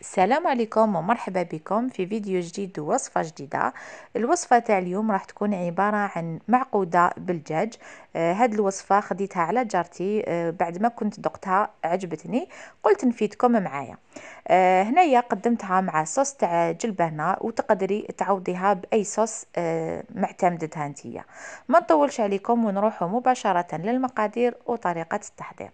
السلام عليكم ومرحبا بكم في فيديو جديد ووصفة جديدة الوصفة تاع اليوم راح تكون عبارة عن معقودة بالدجاج آه هاد الوصفة خديتها على جارتي آه بعد ما كنت دقتها عجبتني قلت نفيدكم معايا آه هنايا قدمتها مع صوص تاع جلبانة وتقدري تعوضيها بأي صوص آه معتمدتها انتيا ما نطولش عليكم ونروحوا مباشرة للمقادير وطريقة التحضير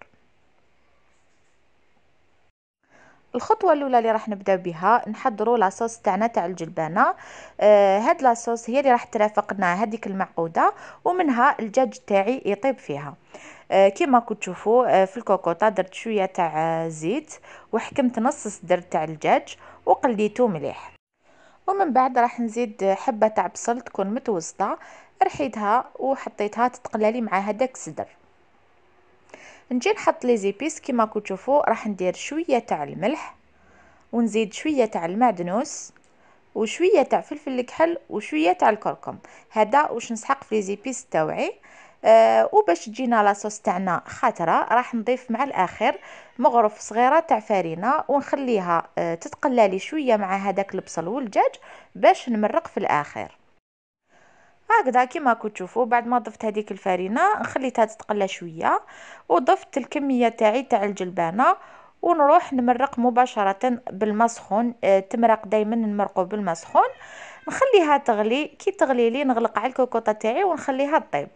الخطوه الاولى اللي راح نبداو بها نحضروا لاصوص تاعنا تاع الجلبانه آه هاد لاصوص هي اللي راح ترافقنا هذيك المعقوده ومنها الدجاج تاعي يطيب فيها آه كيما كنت تشوفوا آه في الكوكوطه درت شويه تاع زيت وحكمت نص صدر تاع الدجاج وقليته مليح ومن بعد راح نزيد حبه تاع بصل تكون متوسطه رحيتها وحطيتها تتقلالي مع هذاك الصدر نجي نحط لي زيبيس كيما راكم تشوفوا راح ندير شويه تاع الملح ونزيد شويه تاع المعدنوس وشويه تاع فلفل الكحل وشويه تاع الكركم هذا واش نسحق في لي زيبيس تاوعي آه وباش تجينا لاصوص تاعنا خاطره راح نضيف مع الاخر مغرف صغيره تاع فرينه ونخليها آه تتقلى لي شويه مع هذاك البصل والدجاج باش نمرق في الاخر هكذا كما راكم تشوفوا بعد ما ضفت هذيك الفرينه خليتها تتقلى شويه وضفت الكميه تاعي تاع الجلبانه ونروح نمرق مباشره بالماء سخون آه، تمرق دائما نمرقو بالماء سخون نخليها تغلي كي تغلي لي نغلق على الكوكوطه تاعي ونخليها تطيب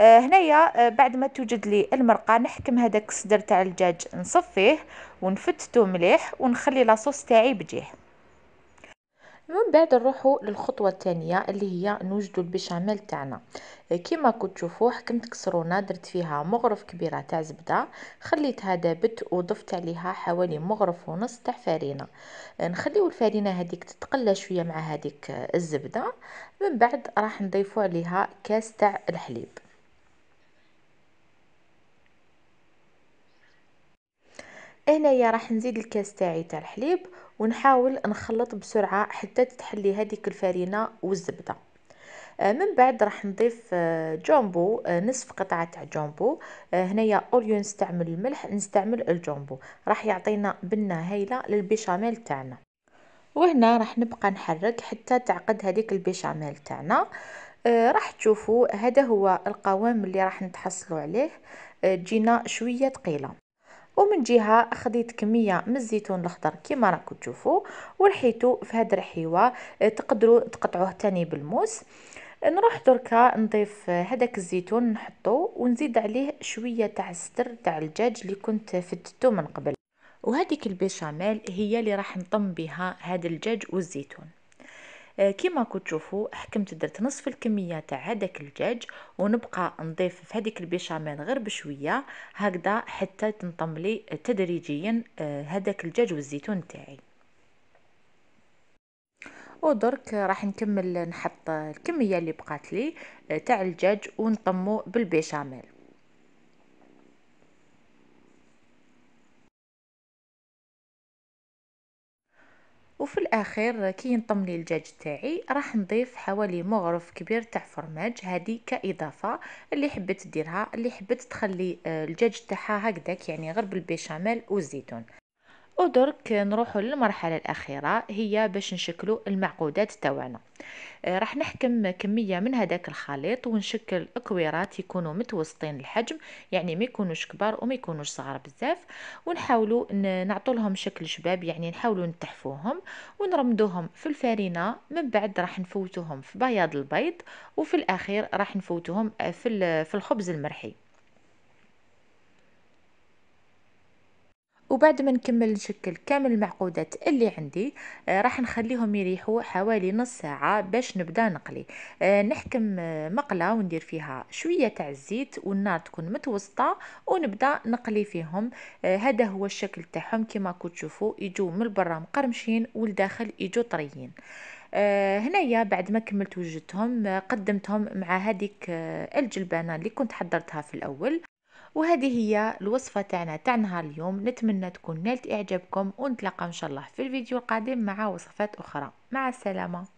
آه، هنايا آه، بعد ما توجد لي المرقه نحكم هذاك الصدر تاع الدجاج نصفيه ونفتته مليح ونخلي لاصوص تاعي بجيه من بعد نروحو للخطوة الثانية اللي هي نوجدو البشاميل تاعنا آه، كيما كنت تشوفوا حكمت كسرونة درت فيها مغرف كبيرة تاع زبدة خليتها دابت وضفت عليها حوالي مغرف ونص تاع فرينة آه، نخليو الفرينة هذيك تتقلى شوية مع هذيك آه، الزبدة من بعد راح نضيفو عليها كاس تاع الحليب هنايا راح نزيد الكاس تاعي تاع الحليب ونحاول نخلط بسرعه حتى تتحلي هذيك الفرينه والزبده آه، من بعد راح نضيف آه، جامبو آه، نصف قطعه تاع جامبو هنايا اوليو نستعمل الملح نستعمل الجامبو راح يعطينا بنه هايله للبيشاميل تاعنا وهنا راح نبقى نحرك حتى تعقد هذيك البيشاميل تاعنا راح تشوفوا هذا هو القوام اللي راح نتحصلوا عليه تجينا جينا شويه ثقيله ومن جهه خديت كميه من الزيتون الاخضر كما راكم تشوفوا ولحيته في هاد الرحيوه آه، تقدروا تقطعوه تاني بالموس نروح دركا نضيف هذاك آه، الزيتون نحطو ونزيد عليه شويه تاع الستر تاع الدجاج اللي كنت فتتو من قبل وهذيك البيشاميل هي اللي راح نطم بها هذا الدجاج والزيتون آه، كيما راكم تشوفوا حكمت درت نصف الكميه تاع هذاك الدجاج ونبقى نضيف في هذيك البيشاميل غير بشويه هكذا حتى تنطم لي تدريجيا هذاك آه، الدجاج والزيتون تاعي ودرك راح نكمل نحط الكميه اللي بقات لي آه، تاع الدجاج ونطمو بالبيشاميل وفي الاخير كي ينطم لي الدجاج تاعي راح نضيف حوالي مغرف كبير تاع فرماج هذه كاضافه اللي حبيت ديرها اللي حبيت تخلي آه، الدجاج تاعها هكذاك يعني غير بالبيشاميل والزيتون ودرك نروحوا للمرحله الاخيره هي باش نشكلوا المعقودات تاعنا آه، راح نحكم كميه من هذاك الخليط ونشكل كويرات يكونوا متوسطين الحجم يعني ما يكونوش كبار وما يكونوش صغار بزاف ونحاولوا نعطوا لهم شكل شباب يعني نحاولوا نتحفوهم ونرمدوهم في الفارينه من بعد راح نفوتوهم في بياض البيض وفي الاخير راح نفوتوهم في في الخبز المرحي وبعد ما نكمل نشكل كامل المعقودات اللي عندي آه، راح نخليهم يريحوا حوالي نص ساعة باش نبدا نقلي آه، نحكم آه، مقلة وندير فيها شوية تاع الزيت والنار تكون متوسطة ونبدا نقلي فيهم هذا هو الشكل تاعهم كما راكم تشوفوا يجوا من برا مقرمشين والداخل يجوا طريين هنايا بعد ما كملت وجدتهم قدمتهم مع هذيك الجلبانه اللي كنت حضرتها في الاول وهذه هي الوصفه تاعنا تاع نهار اليوم نتمنى تكون نالت اعجابكم ونتلاقاو ان شاء الله في الفيديو القادم مع وصفات اخرى مع السلامه